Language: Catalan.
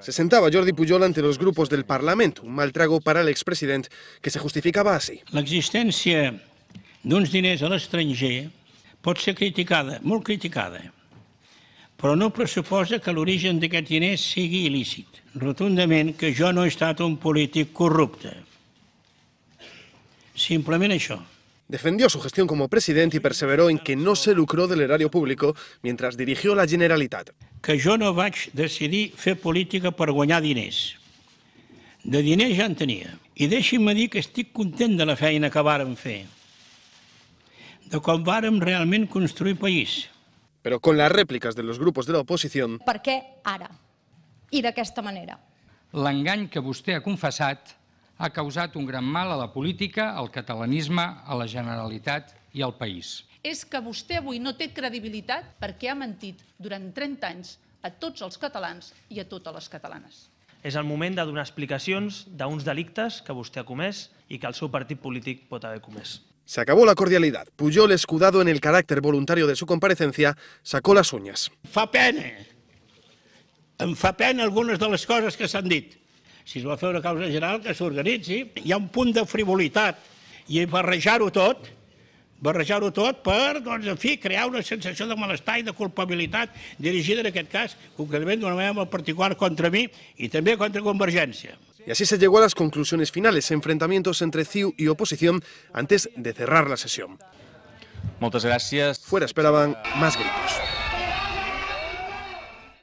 Se sentaba Jordi Pujol ante los grupos del Parlamento, un mal trago para el expresidente que se justificaba así. de d'uns diners a l'estranger pot ser criticada, molt criticada, però no pressuposa que l'origen d'aquests diners sigui ilícit. Rotundament que jo no he estat un polític corrupte. Simplement això. Defendió su gestión como presidente y perseveró en que no se lucró del erario público mientras dirigió la Generalitat. Que jo no vaig decidir fer política per guanyar diners. De diners ja en tenia. I deixi'm dir que estic content de la feina que vàrem fer, de com vàrem realment construir país. Però con les rèpliques de los grupos de la Per què ara? I d'aquesta manera? L'engany que vostè ha confessat ha causat un gran mal a la política, al catalanisme, a la Generalitat i al país. És que vostè avui no té credibilitat perquè ha mentit durant 30 anys a tots els catalans i a totes les catalanes. És el moment de donar explicacions d'uns delictes que vostè ha comès i que el seu partit polític pot haver comès. Se acabó la cordialidad. Puyol, escudado en el carácter voluntario de su comparecencia, sacó las uñas. Fa pena. Em fa pena algunes de les coses que s'han dit si es vol fer una causa general, que s'organitzi. Hi ha un punt de frivolitat i barrejar-ho tot, barrejar-ho tot per, doncs, en fi, crear una sensació de malestar i de culpabilitat dirigida, en aquest cas, concretament d'una manera molt particular contra mi i també contra Convergència. Y así se llegó a las conclusiones finales, enfrentamientos entre CIU y oposición antes de cerrar la sesión. Muchas gracias. Fuera esperaban más gritos.